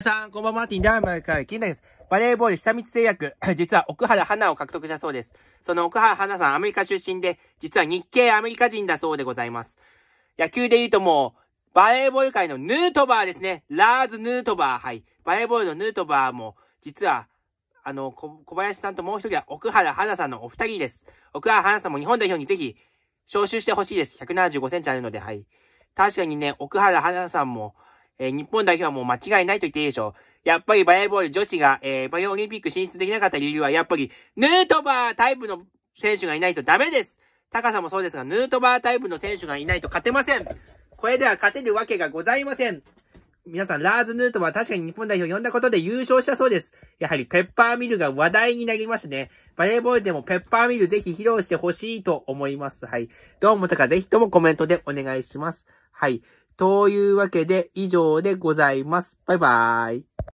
さん、こんばんは、マーティンダーマイカイ、です。バレーボール久光製薬、実は奥原花を獲得したそうです。その奥原花さん、アメリカ出身で、実は日系アメリカ人だそうでございます。野球で言うともう、バレーボール界のヌートバーですね。ラーズ・ヌートバー、はい。バレーボールのヌートバーも、実は、あの、小林さんともう一人は奥原花さんのお二人です。奥原花さんも日本代表にぜひ、招集してほしいです。175センチあるので、はい。確かにね、奥原花さんも、えー、日本代表はもう間違いないと言っていいでしょう。やっぱりバレーボール女子が、えー、レーオリンピック進出できなかった理由は、やっぱり、ヌートバータイプの選手がいないとダメです。高さもそうですが、ヌートバータイプの選手がいないと勝てません。これでは勝てるわけがございません。皆さん、ラーズ・ヌートバは確かに日本代表を呼んだことで優勝したそうです。やはりペッパーミルが話題になりましたね。バレーボールでもペッパーミルぜひ披露してほしいと思います。はい。どうもとかぜひともコメントでお願いします。はい。というわけで以上でございます。バイバーイ。